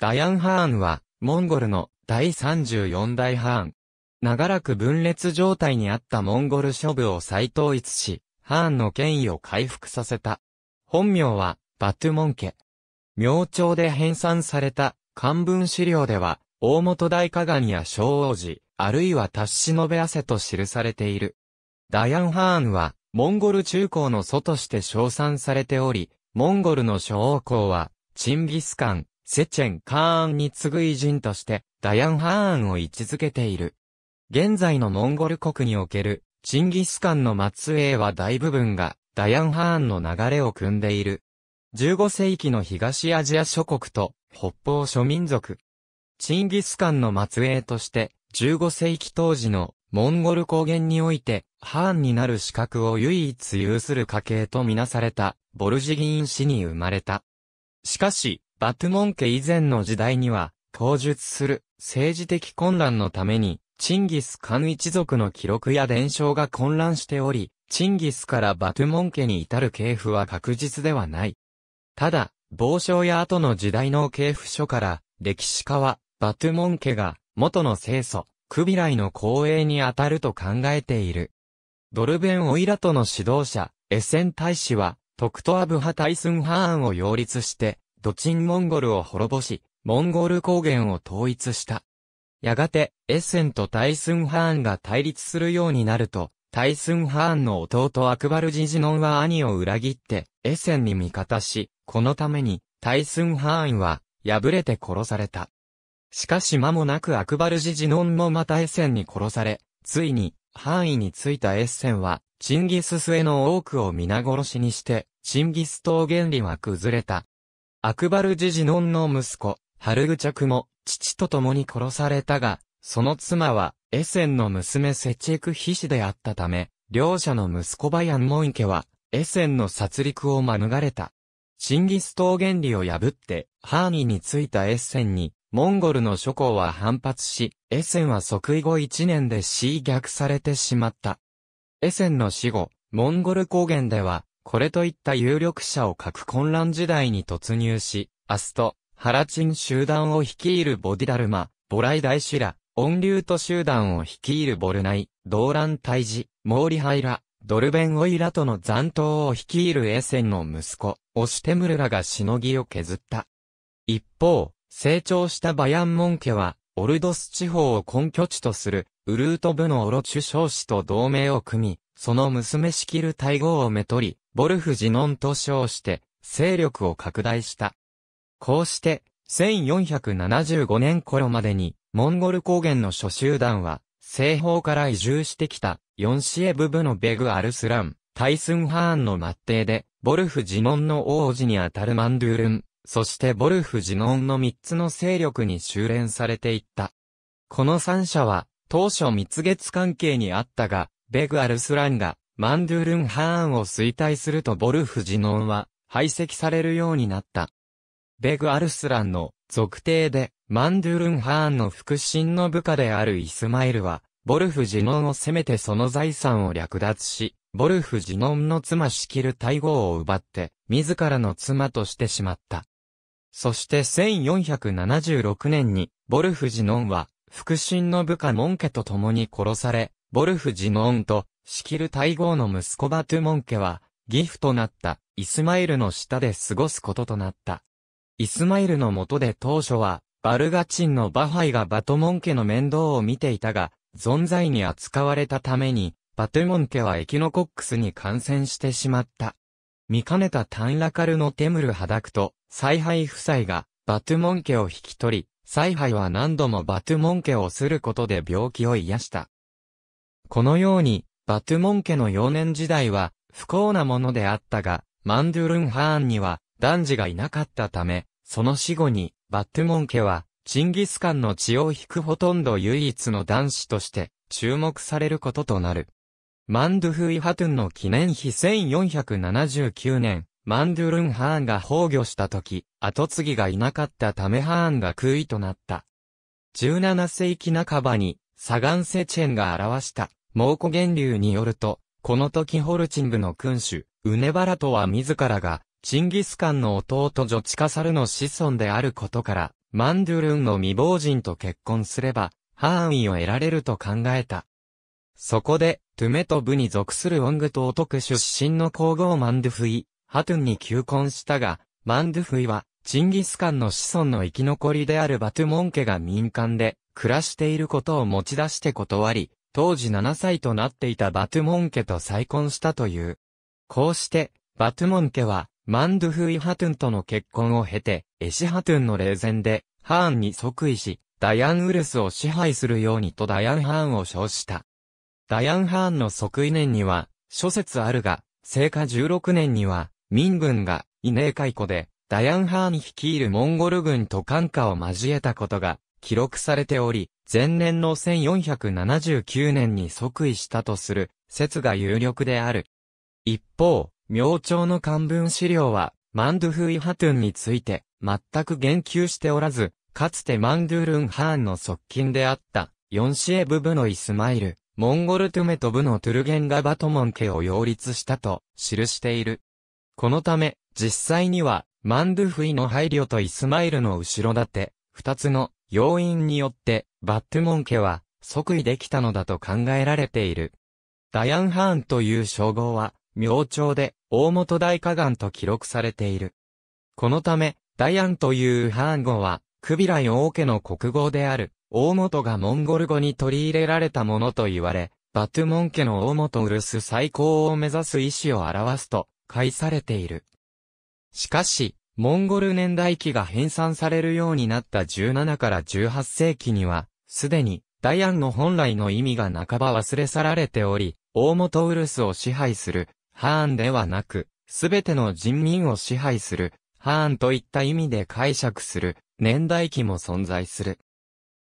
ダヤン・ハーンは、モンゴルの第34代ハーン。長らく分裂状態にあったモンゴル諸部を再統一し、ハーンの権威を回復させた。本名は、バトゥモン家。明朝で編纂された、漢文資料では、大本大鏡や小王子、あるいは達しのべ汗と記されている。ダヤン・ハーンは、モンゴル中高の祖として称賛されており、モンゴルの諸王公は、チンギスカン、セチェン・カーンに次ぐ偉人として、ダヤン・ハーンを位置づけている。現在のモンゴル国における、チンギスカンの末裔は大部分が、ダヤン・ハーンの流れを組んでいる。15世紀の東アジア諸国と、北方諸民族。チンギスカンの末裔として、15世紀当時のモンゴル高原において、ハーンになる資格を唯一有する家系とみなされた、ボルジギン氏に生まれた。しかし、バトゥモン家以前の時代には、口述する政治的混乱のために、チンギス・カン一族の記録や伝承が混乱しており、チンギスからバトゥモン家に至る系譜は確実ではない。ただ、傍聴や後の時代の系譜書から、歴史家は、バトゥモン家が、元の清楚、クビライの後衛にあたると考えている。ドルベン・オイラトの指導者、エセン大使は、トクトアブ派タイスン・ハーンを擁立して、ドチンモンゴルを滅ぼし、モンゴル高原を統一した。やがて、エッセンとタイスンハーンが対立するようになると、タイスンハーンの弟アクバルジジノンは兄を裏切って、エッセンに味方し、このために、タイスンハーンは、破れて殺された。しかし間もなくアクバルジジノンもまたエッセンに殺され、ついに、範囲についたエッセンは、チンギス末の多くを皆殺しにして、チンギス島原理は崩れた。アクバルジジノンの息子、ハルグチャクも、父と共に殺されたが、その妻は、エセンの娘セチェクヒシであったため、両者の息子バヤンモイケは、エセンの殺戮を免れた。チンギス島原理を破って、ハーニに着いたエッセンに、モンゴルの諸侯は反発し、エッセンは即位後1年で死逆されてしまった。エッセンの死後、モンゴル高原では、これといった有力者を核混乱時代に突入し、アスト、ハラチン集団を率いるボディダルマ、ボライダイシュラ、オンリュート集団を率いるボルナイ、ドーラン大ジ、モーリハイラ、ドルベンオイラとの残党を率いるエセンの息子、オシテムルラがしのぎを削った。一方、成長したバヤンモン家は、オルドス地方を根拠地とする、ウルート部のオロチュ少子と同盟を組み、その娘しきる大号をめとり、ボルフジノンと称して、勢力を拡大した。こうして、1475年頃までに、モンゴル高原の諸集団は、西方から移住してきた、ヨンシエブブのベグ・アルスラン、タイスン・ハーンの末帝で、ボルフ・ジノンの王子にあたるマンドゥールン、そしてボルフ・ジノンの三つの勢力に修練されていった。この三者は、当初蜜月関係にあったが、ベグアルスランが、マンドゥールンハーンを衰退するとボルフジノンは、排斥されるようになった。ベグアルスランの、続定で、マンドゥールンハーンの腹心の部下であるイスマイルは、ボルフジノンを攻めてその財産を略奪し、ボルフジノンの妻仕切る大号を奪って、自らの妻としてしまった。そして1476年に、ボルフジノンは、腹心の部下モンケと共に殺され、ボルフジーンと、シキル大号の息子バトゥモン家は、義父となった、イスマイルの下で過ごすこととなった。イスマイルの下で当初は、バルガチンのバハイがバトモン家の面倒を見ていたが、存在に扱われたために、バトゥモン家はエキノコックスに感染してしまった。見かねたタンラカルのテムルハダクと、ハイ夫妻が、バトゥモン家を引き取り、サイハイは何度もバトゥモン家をすることで病気を癒した。このように、バトゥモン家の幼年時代は不幸なものであったが、マンドゥルンハーンには男児がいなかったため、その死後に、バトゥモン家は、チンギスカンの血を引くほとんど唯一の男子として注目されることとなる。マンドゥフイハトゥンの記念碑1479年、マンドゥルンハーンが崩御した時、後継ぎがいなかったためハーンが空位となった。17世紀半ばに、サガンセチェンが表した。蒙古源流によると、この時ホルチングの君主、ウネバラトは自らが、チンギスカンの弟ジョチカサルの子孫であることから、マンドゥルンの未亡人と結婚すれば、範囲を得られると考えた。そこで、トゥメト部に属するオングトオトク出身の皇后マンドゥフイ、ハトゥンに求婚したが、マンドゥフイは、チンギスカンの子孫の生き残りであるバトゥモン家が民間で暮らしていることを持ち出して断り、当時7歳となっていたバトゥモン家と再婚したという。こうして、バトゥモン家は、マンドゥフイハトゥンとの結婚を経て、エシハトゥンの冷戦で、ハーンに即位し、ダヤンウルスを支配するようにとダヤンハーンを称した。ダヤンハーンの即位年には、諸説あるが、聖火16年には、民軍が、イネーカイコで、ダヤンハーン率いるモンゴル軍と感化を交えたことが記録されており、前年の1479年に即位したとする説が有力である。一方、明朝の漢文資料は、マンドゥフイハトゥンについて、全く言及しておらず、かつてマンドゥルンハーンの側近であった、ヨンシエブブのイスマイル、モンゴルトゥメトブのトゥルゲンガバトモン家を擁立したと、記している。このため、実際には、マンドゥフイの配慮とイスマイルの後ろ盾、二つの要因によって、バットモン家は、即位できたのだと考えられている。ダヤンハーンという称号は、明朝で、大元大河岸と記録されている。このため、ダヤンというハーン語は、クビライ王家の国語である、大元がモンゴル語に取り入れられたものと言われ、バトゥモン家の大元ウルス最高を目指す意志を表すと、解されている。しかし、モンゴル年代記が編纂されるようになった17から18世紀には、すでに、ダヤンの本来の意味が半ば忘れ去られており、大元ウルスを支配する、ハーンではなく、すべての人民を支配する、ハーンといった意味で解釈する、年代記も存在する。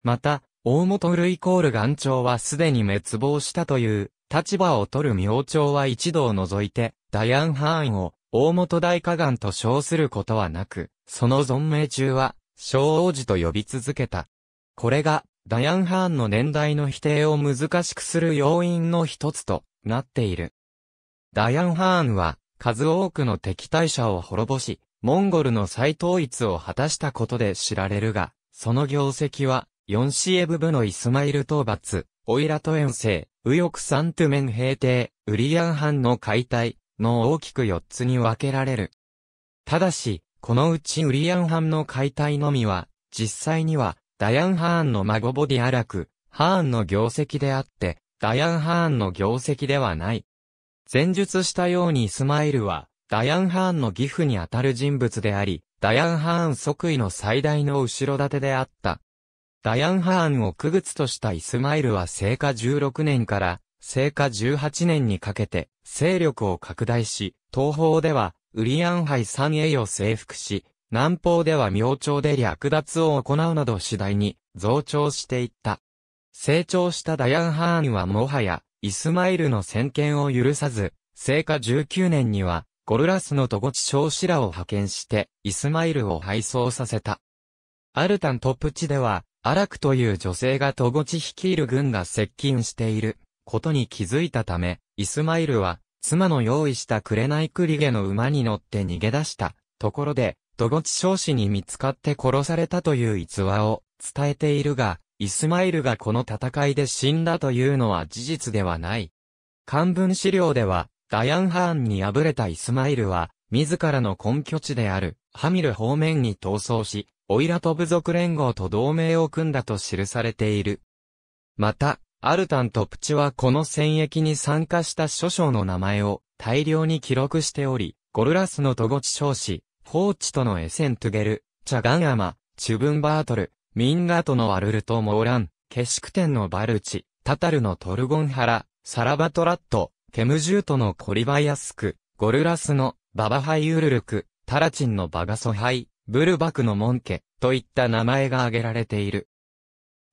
また、大元ウルイコール元朝はすでに滅亡したという、立場を取る明朝は一度を除いて、ダヤン・ハーンを、大本大河岸と称することはなく、その存命中は、小王子と呼び続けた。これが、ダヤン・ハーンの年代の否定を難しくする要因の一つとなっている。ダヤン・ハーンは、数多くの敵対者を滅ぼし、モンゴルの再統一を果たしたことで知られるが、その業績は、ヨンシエブ部のイスマイル討伐、オイラト遠征、右翼サントゥメン平定、ウリアンハンの解体、の大きく4つに分けられる。ただし、このうちウリアンハンの解体のみは、実際には、ダヤン・ハーンの孫ボディアラク、ハーンの業績であって、ダヤン・ハーンの業績ではない。前述したようにイスマイルは、ダヤン・ハーンの義父にあたる人物であり、ダヤン・ハーン即位の最大の後ろ盾であった。ダヤン・ハーンを区別としたイスマイルは聖火16年から成果18年にかけて勢力を拡大し、東方ではウリアンハイ三栄を征服し、南方では明朝で略奪を行うなど次第に増長していった。成長したダヤンハーンはもはや、イスマイルの先見を許さず、成果19年には、ゴルラスの戸口少子らを派遣して、イスマイルを敗走させた。アルタントップチでは、アラクという女性が戸口率いる軍が接近している。ことに気づいたため、イスマイルは、妻の用意した紅栗毛の馬に乗って逃げ出した、ところで、ドゴチ少子に見つかって殺されたという逸話を伝えているが、イスマイルがこの戦いで死んだというのは事実ではない。漢文資料では、ダヤンハーンに敗れたイスマイルは、自らの根拠地である、ハミル方面に逃走し、オイラト部族連合と同盟を組んだと記されている。また、アルタンとプチはこの戦役に参加した諸将の名前を大量に記録しており、ゴルラスのトゴチ少子、ホーチとのエセントゲル、チャガンアマ、チュブンバートル、ミンガートのワルルト・モーラン、ケシクテンのバルチ、タタルのトルゴンハラ、サラバトラット、ケムジュートのコリバヤスク、ゴルラスのババハイウルルク、タラチンのバガソハイ、ブルバクのモンケ、といった名前が挙げられている。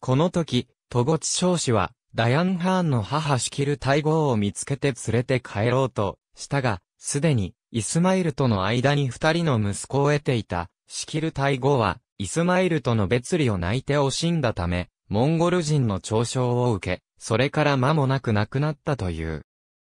この時、戸越少子は、ダヤン・ハーンの母シキる大号を見つけて連れて帰ろうとしたが、すでに、イスマイルとの間に二人の息子を得ていた、シキる大号は、イスマイルとの別離を泣いて惜しんだため、モンゴル人の嘲笑を受け、それから間もなく亡くなったという。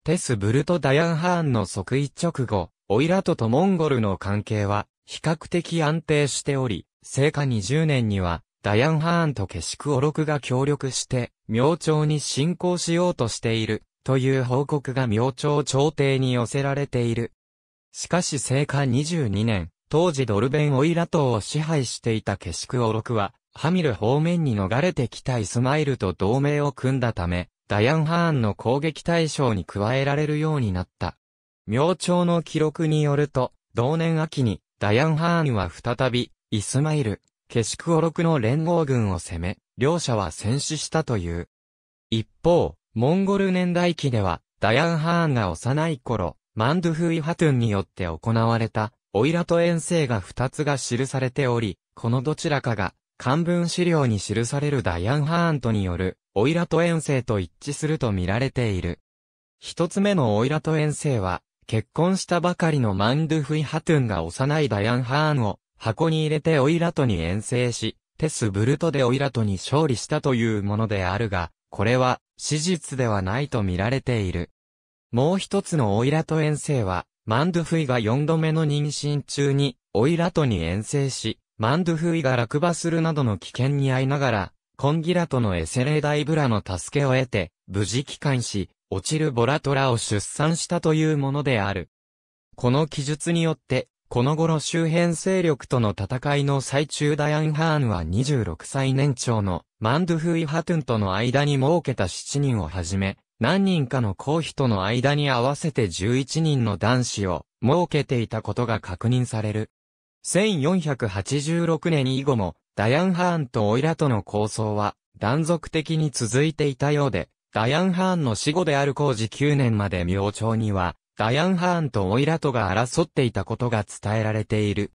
テスブルとダヤン・ハーンの即位直後、オイラトとモンゴルの関係は、比較的安定しており、生下20年には、ダヤン・ハーンとケシク・オロクが協力して、明朝に進行しようとしている、という報告が明朝朝廷に寄せられている。しかし聖火22年、当時ドルベン・オイラ島を支配していたケシク・オロクは、ハミル方面に逃れてきたイスマイルと同盟を組んだため、ダヤン・ハーンの攻撃対象に加えられるようになった。明朝の記録によると、同年秋に、ダヤン・ハーンは再び、イスマイル、ケシクオロクの連合軍を攻め、両者は戦死したという。一方、モンゴル年代記では、ダヤンハーンが幼い頃、マンドゥフイハトゥンによって行われた、オイラト遠征が二つが記されており、このどちらかが、漢文資料に記されるダヤンハーンとによる、オイラト遠征と一致すると見られている。一つ目のオイラト遠征は、結婚したばかりのマンドゥフイハトゥンが幼いダヤンハーンを、箱に入れてオイラトに遠征し、テスブルトでオイラトに勝利したというものであるが、これは史実ではないと見られている。もう一つのオイラト遠征は、マンドゥフイが四度目の妊娠中に、オイラトに遠征し、マンドゥフイが落馬するなどの危険に遭いながら、コンギラトのエセレダイブラの助けを得て、無事帰還し、落ちるボラトラを出産したというものである。この記述によって、この頃周辺勢力との戦いの最中ダヤン・ハーンは26歳年長のマンドゥフイ・ハトゥンとの間に設けた7人をはじめ、何人かの公妃との間に合わせて11人の男子を設けていたことが確認される。1486年以後もダヤン・ハーンとオイラとの抗争は断続的に続いていたようで、ダヤン・ハーンの死後である工事9年まで明朝にはダヤン・ハーンとオイラトが争っていたことが伝えられている。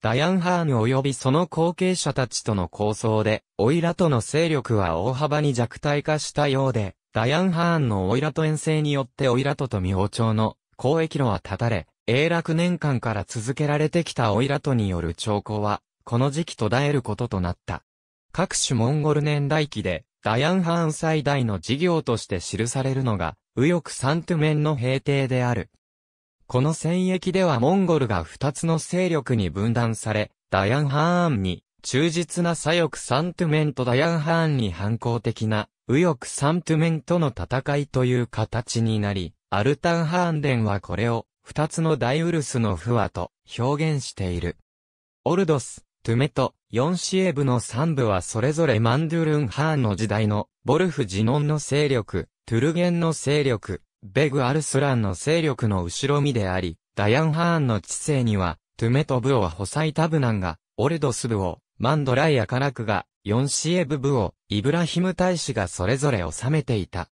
ダヤン・ハーン及びその後継者たちとの抗争で、オイラトの勢力は大幅に弱体化したようで、ダヤン・ハーンのオイラト遠征によってオイラトと明朝の交易路は断たれ、永楽年間から続けられてきたオイラトによる兆候は、この時期途絶えることとなった。各種モンゴル年代記で、ダヤン・ハーン最大の事業として記されるのが、右翼サゥメ面の平定である。この戦役ではモンゴルが二つの勢力に分断され、ダヤンハーンに、忠実な左翼サンゥメンとダヤンハーンに反抗的な、右翼サンゥメンとの戦いという形になり、アルタンハーン伝はこれを、二つの大ウルスの不和と表現している。オルドス、トゥメと、ヨンシエブの三部はそれぞれマンドゥルンハーンの時代の、ボルフ・ジノンの勢力、トゥルゲンの勢力、ベグ・アルスランの勢力の後ろ身であり、ダヤン・ハーンの知性には、トゥメトブオ・ホサイタブナンが、オルドスブオ、マンドライ・アカラクが、ヨンシエブブオ、イブラヒム大使がそれぞれ治めていた。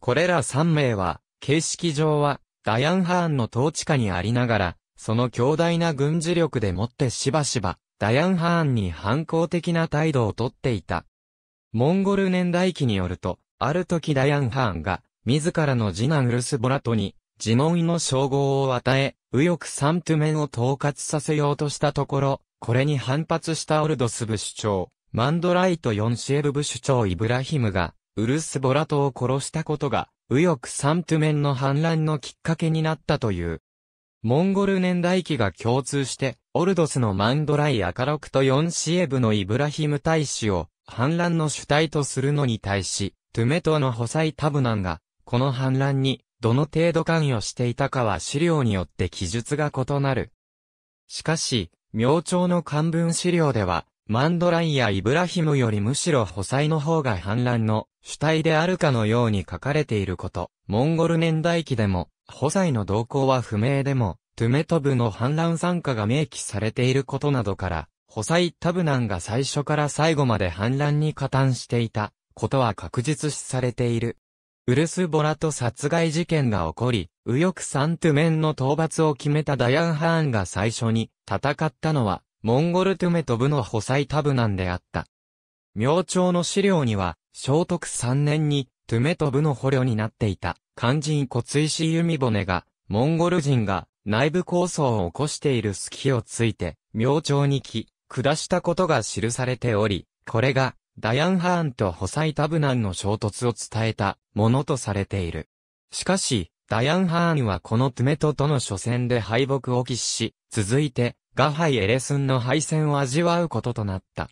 これら3名は、形式上は、ダヤン・ハーンの統治下にありながら、その強大な軍事力でもってしばしば、ダヤン・ハーンに反抗的な態度をとっていた。モンゴル年代記によると、ある時ダヤン・ハーンが、自らの次男ルス・ボラトに、呪文の称号を与え、右翼ントゥメンを統括させようとしたところ、これに反発したオルドス部主張、マンドライト・4シエブ部主張イブラヒムが、ウルス・ボラトを殺したことが、右翼ントゥメンの反乱のきっかけになったという。モンゴル年代記が共通して、オルドスのマンドライ・アカロクと4シエブのイブラヒム大使を、反乱の主体とするのに対し、トゥメトの補佐タブナンが、この反乱に、どの程度関与していたかは資料によって記述が異なる。しかし、明朝の漢文資料では、マンドライやイブラヒムよりむしろ補佐の方が反乱の主体であるかのように書かれていること、モンゴル年代記でも、補佐の動向は不明でも、トゥメト部の反乱参加が明記されていることなどから、補佐タブナンが最初から最後まで反乱に加担していたことは確実視されている。ウルス・ボラと殺害事件が起こり、右翼サントゥメンの討伐を決めたダヤン・ハーンが最初に戦ったのは、モンゴルトゥメトブの補佐タブなんであった。明朝の資料には、聖徳3年に、トゥメトブの捕虜になっていた、肝心骨石弓骨が、モンゴル人が内部抗争を起こしている隙をついて、明朝に来、下したことが記されており、これが、ダヤンハーンとホサイタブナンの衝突を伝えたものとされている。しかし、ダヤンハーンはこのトゥメトとの初戦で敗北を喫し、続いて、ガハイ・エレスンの敗戦を味わうこととなった。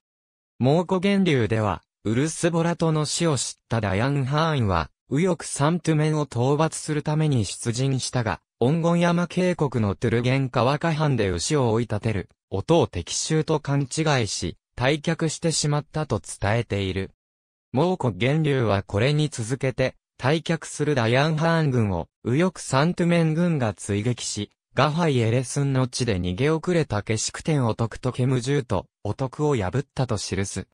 蒙古源流では、ウルスボラトの死を知ったダヤンハーンは、右翼三トゥメンを討伐するために出陣したが、温ゴ山渓谷のトゥルゲン川下藩で牛を追い立てる、音を敵襲と勘違いし、退却してしまったと伝えている。蒙古元流はこれに続けて、退却するダヤンハーン軍を、右翼サントゥメン軍が追撃し、ガハイエレスンの地で逃げ遅れたケシクテンオトクとケムジュート、お得を破ったと記す。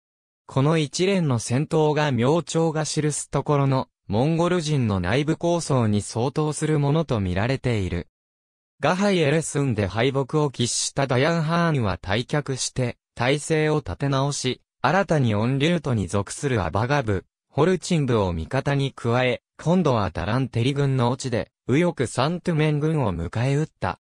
この一連の戦闘が明朝が記すところの、モンゴル人の内部構想に相当するものと見られている。ガハイエレスンで敗北を喫したダヤンハーンは退却して、体制を立て直し、新たにオンリュートに属するアバガブ、ホルチン部を味方に加え、今度はタランテリ軍のチで、右翼サントゥメン軍を迎え撃った。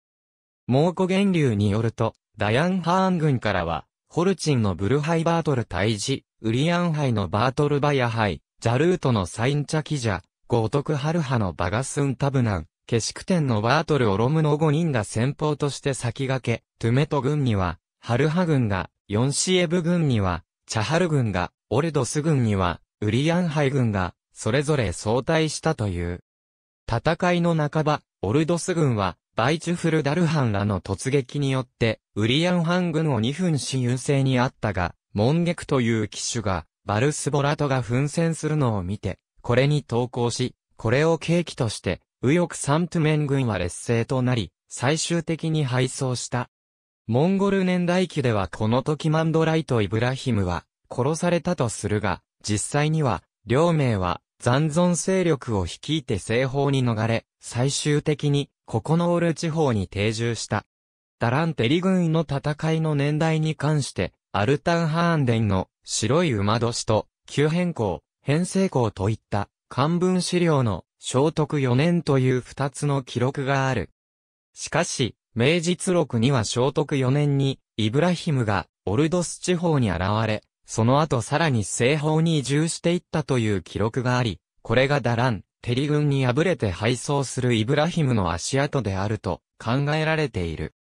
猛古源流によると、ダヤンハーン軍からは、ホルチンのブルハイバートル退治、ウリアンハイのバートルバヤハイ、ジャルートのサインチャキジャ、ゴートクハルハのバガスンタブナン、ケシクテンのバートルオロムの5人が先方として先駆け、トゥメト軍には、ハルハ軍が、ヨンシエブ軍には、チャハル軍が、オルドス軍には、ウリアンハイ軍が、それぞれ相対したという。戦いの半ば、オルドス軍は、バイチュフルダルハンらの突撃によって、ウリアンハン軍を2分し優勢にあったが、モンゲクという騎手が、バルスボラトが奮戦するのを見て、これに投降し、これを契機として、右翼サントメン軍は劣勢となり、最終的に敗走した。モンゴル年代記ではこの時マンドライト・イブラヒムは殺されたとするが、実際には、両名は残存勢力を率いて西方に逃れ、最終的にココノール地方に定住した。ダランテリ軍の戦いの年代に関して、アルタンハーンデンの白い馬年と、急変更、変成功といった漢文資料の聖徳4年という2つの記録がある。しかし、明治録には聖徳4年に、イブラヒムが、オルドス地方に現れ、その後さらに西方に移住していったという記録があり、これがダラン、テリ軍に敗れて敗走するイブラヒムの足跡であると考えられている。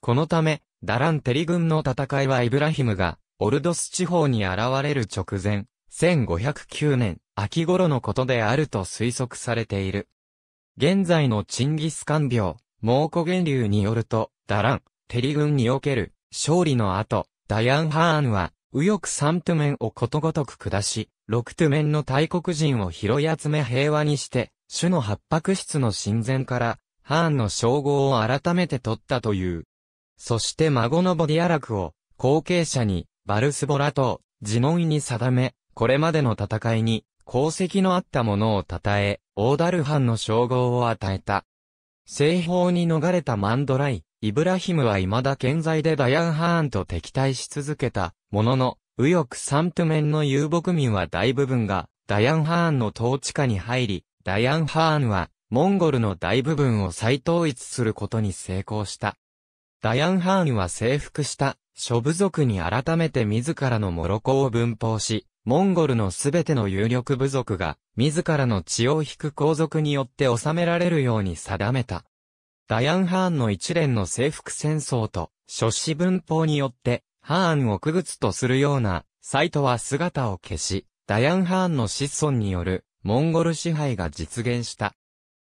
このため、ダランテリ軍の戦いはイブラヒムが、オルドス地方に現れる直前、1509年、秋頃のことであると推測されている。現在のチンギスカン病、蒙古源流によると、ダラン、テリ軍における勝利の後、ダヤン・ハーンは、右翼三トゥメンをことごとく下し、六トゥメンの大国人を拾い集め平和にして、主の八白室の神前から、ハーンの称号を改めて取ったという。そして孫のボディアラクを、後継者に、バルスボラと、ジノイに定め、これまでの戦いに、功績のあった者を称え、オーダルハンの称号を与えた。西方に逃れたマンドライ、イブラヒムは未だ健在でダヤンハーンと敵対し続けた、ものの、右翼サントメンの遊牧民は大部分が、ダヤンハーンの統治下に入り、ダヤンハーンは、モンゴルの大部分を再統一することに成功した。ダヤンハーンは征服した、諸部族に改めて自らのモロコを分封し、モンゴルのすべての有力部族が、自らの血を引く皇族によって治められるように定めた。ダヤン・ハーンの一連の征服戦争と、諸子文法によって、ハーンを区別とするような、サイトは姿を消し、ダヤン・ハーンの子孫による、モンゴル支配が実現した。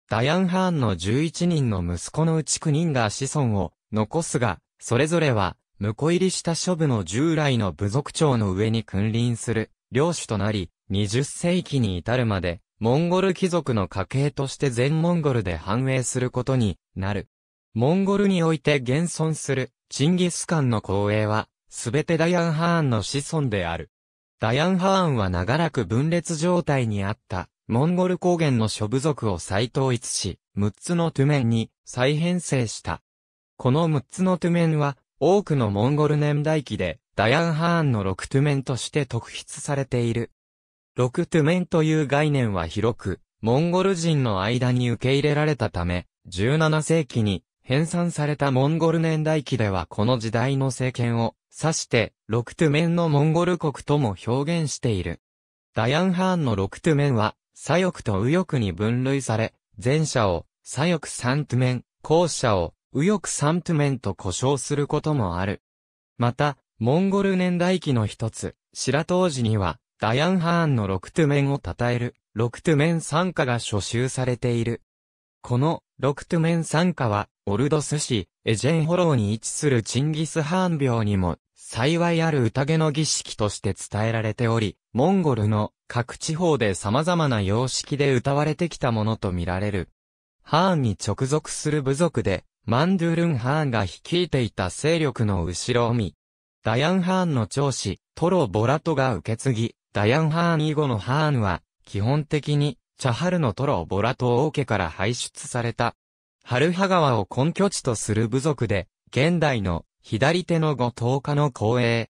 ダヤン・ハーンの11人の息子のうち9人が子孫を残すが、それぞれは、婿入りした諸部の従来の部族長の上に君臨する領主となり、20世紀に至るまで、モンゴル貴族の家系として全モンゴルで繁栄することになる。モンゴルにおいて現存するチンギスカンの後栄は、すべてダヤンハーンの子孫である。ダヤンハーンは長らく分裂状態にあった、モンゴル高原の諸部族を再統一し、6つのトゥメンに再編成した。この6つのトゥメンは、多くのモンゴル年代記で、ダヤン・ハーンのロクトゥメンとして特筆されている。ロクトゥメンという概念は広く、モンゴル人の間に受け入れられたため、17世紀に編纂されたモンゴル年代記ではこの時代の政権を指して、ロクトゥメンのモンゴル国とも表現している。ダヤン・ハーンのロクトゥメンは、左翼と右翼に分類され、前者を左翼サントゥメン、後者を右翼サントゥメンと呼称することもある。また、モンゴル年代記の一つ、白頭寺には、ダヤンハーンの六トゥメンを称える、六トゥメン参加が所集されている。この、六トゥメン参加は、オルドス市、エジェンホローに位置するチンギスハーン廟にも、幸いある宴の儀式として伝えられており、モンゴルの各地方で様々な様式で歌われてきたものとみられる。ハーンに直属する部族で、マンドゥルンハーンが率いていた勢力の後ろを見、ダヤン・ハーンの長子、トロ・ボラトが受け継ぎ、ダヤン・ハーン以後のハーンは、基本的に、チャハルのトロ・ボラト王家から排出された。ハルハ川を根拠地とする部族で、現代の左手の後1家日の後衛。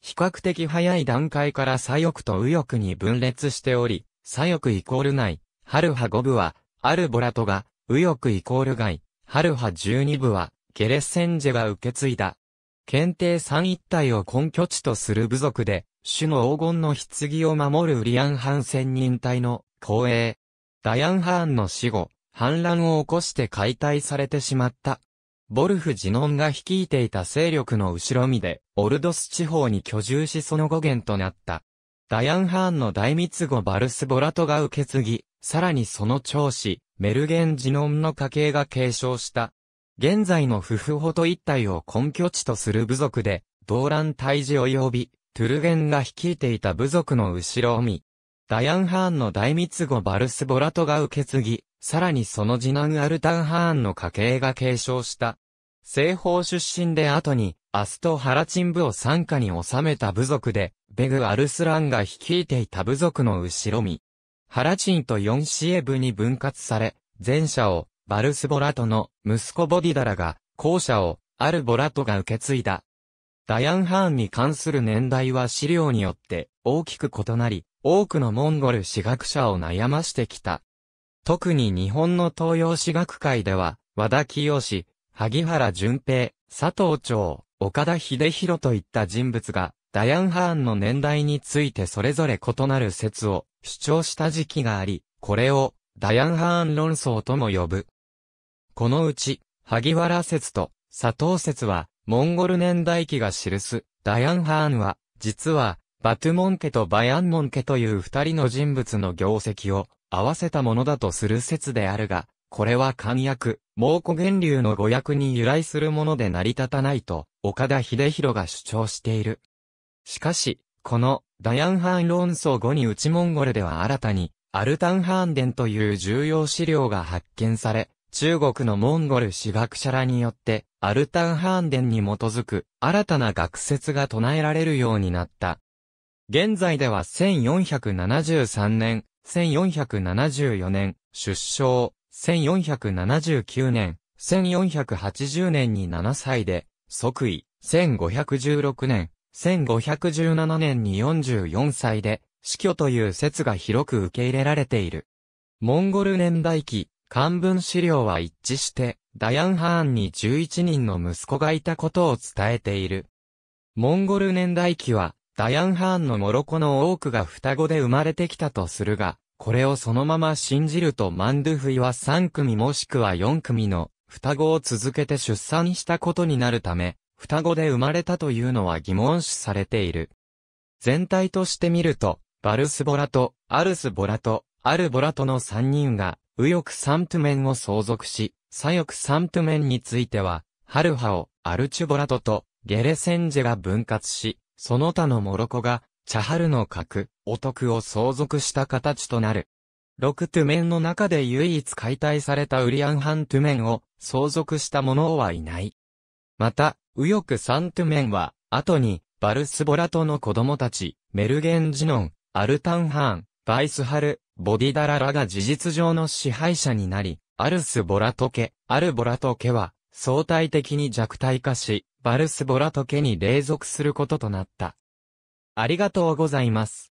比較的早い段階から左翼と右翼に分裂しており、左翼イコール内、ハルハ5部は、アルボラトが、右翼イコール外、ハルハ12部は、ゲレッセンジェが受け継いだ。検定3一体を根拠地とする部族で、主の黄金の棺を守るウリアンハン仙人隊の後衛。ダヤンハーンの死後、反乱を起こして解体されてしまった。ボルフ・ジノンが率いていた勢力の後ろ身で、オルドス地方に居住しその語源となった。ダヤンハーンの大密語バルスボラトが受け継ぎ、さらにその長子、メルゲン・ジノンの家系が継承した現在のフフホト一帯を根拠地とする部族で、動乱退治及び、トゥルゲンが率いていた部族の後ろを見、ダヤンハーンの大密後バルスボラトが受け継ぎ、さらにその次男アルタンハーンの家系が継承した。西方出身で後に、アストハラチン部を傘下に収めた部族で、ベグ・アルスランが率いていた部族の後ろ身。ハラチンとヨンシエ部に分割され、前者をバルス・ボラトの息子ボディダラが、後者を、あるボラトが受け継いだ。ダヤン・ハーンに関する年代は資料によって大きく異なり、多くのモンゴル史学者を悩ましてきた。特に日本の東洋史学界では、和田清、萩原淳平、佐藤長、岡田秀弘といった人物が、ダヤン・ハーンの年代についてそれぞれ異なる説を主張した時期があり、これをダヤン・ハーン論争とも呼ぶ。このうち、萩原説と佐藤説は、モンゴル年代記が記す、ダヤンハーンは、実は、バトゥモン家とバヤンモン家という二人の人物の業績を合わせたものだとする説であるが、これは漢訳、蒙古源流の語訳に由来するもので成り立たないと、岡田秀弘が主張している。しかし、この、ダヤンハーン論争後に内モンゴルでは新たに、アルタンハーン伝という重要資料が発見され、中国のモンゴル史学者らによって、アルタンハーンデンに基づく新たな学説が唱えられるようになった。現在では1473年、1474年、出生、1479年、1480年に7歳で、即位、1516年、1517年に44歳で、死去という説が広く受け入れられている。モンゴル年代記、漢文資料は一致して、ダヤン・ハーンに11人の息子がいたことを伝えている。モンゴル年代記は、ダヤン・ハーンのモロコの多くが双子で生まれてきたとするが、これをそのまま信じるとマンドゥフイは3組もしくは4組の双子を続けて出産したことになるため、双子で生まれたというのは疑問視されている。全体として見ると、バルスボラと、アルスボラと、アルボラとの3人が、右翼三メンを相続し、左翼三メンについては、ハルハをアルチュボラトとゲレセンジェが分割し、その他のモロコが、チャハルの核、お得を相続した形となる。六トゥメンの中で唯一解体されたウリアンハントゥメンを相続した者はいない。また、右翼三トゥメンは、後に、バルスボラトの子供たち、メルゲンジノン、アルタンハーン、バイスハル、ボディダララが事実上の支配者になり、アルス・ボラトケ、アル・ボラトケは、相対的に弱体化し、バルス・ボラトケに隷属することとなった。ありがとうございます。